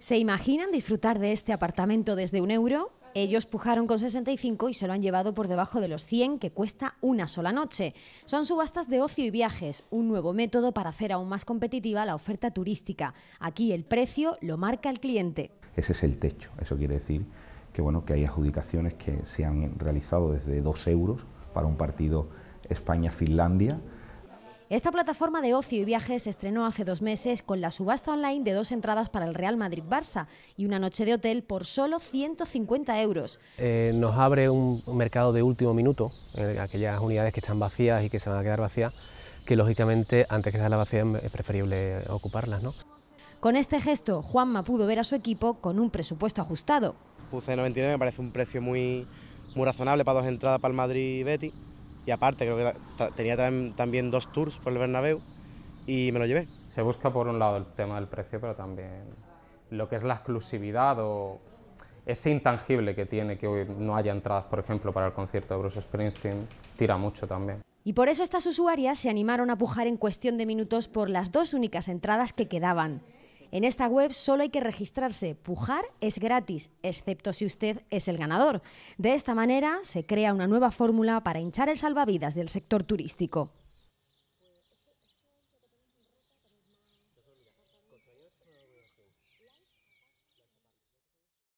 ¿Se imaginan disfrutar de este apartamento desde un euro? Ellos pujaron con 65 y se lo han llevado por debajo de los 100 que cuesta una sola noche. Son subastas de ocio y viajes, un nuevo método para hacer aún más competitiva la oferta turística. Aquí el precio lo marca el cliente. Ese es el techo, eso quiere decir que, bueno, que hay adjudicaciones que se han realizado desde dos euros para un partido España-Finlandia esta plataforma de ocio y viajes se estrenó hace dos meses con la subasta online de dos entradas para el Real Madrid-Barça y una noche de hotel por solo 150 euros. Eh, nos abre un mercado de último minuto, eh, aquellas unidades que están vacías y que se van a quedar vacías, que lógicamente antes que la vacías es preferible ocuparlas. ¿no? Con este gesto, Juanma pudo ver a su equipo con un presupuesto ajustado. Puse 99, me parece un precio muy, muy razonable para dos entradas para el Madrid-Betty y aparte creo que tenía también dos tours por el Bernabéu y me lo llevé. Se busca por un lado el tema del precio, pero también lo que es la exclusividad o ese intangible que tiene que hoy no haya entradas, por ejemplo, para el concierto de Bruce Springsteen, tira mucho también. Y por eso estas usuarias se animaron a pujar en cuestión de minutos por las dos únicas entradas que quedaban. En esta web solo hay que registrarse. Pujar es gratis, excepto si usted es el ganador. De esta manera se crea una nueva fórmula para hinchar el salvavidas del sector turístico.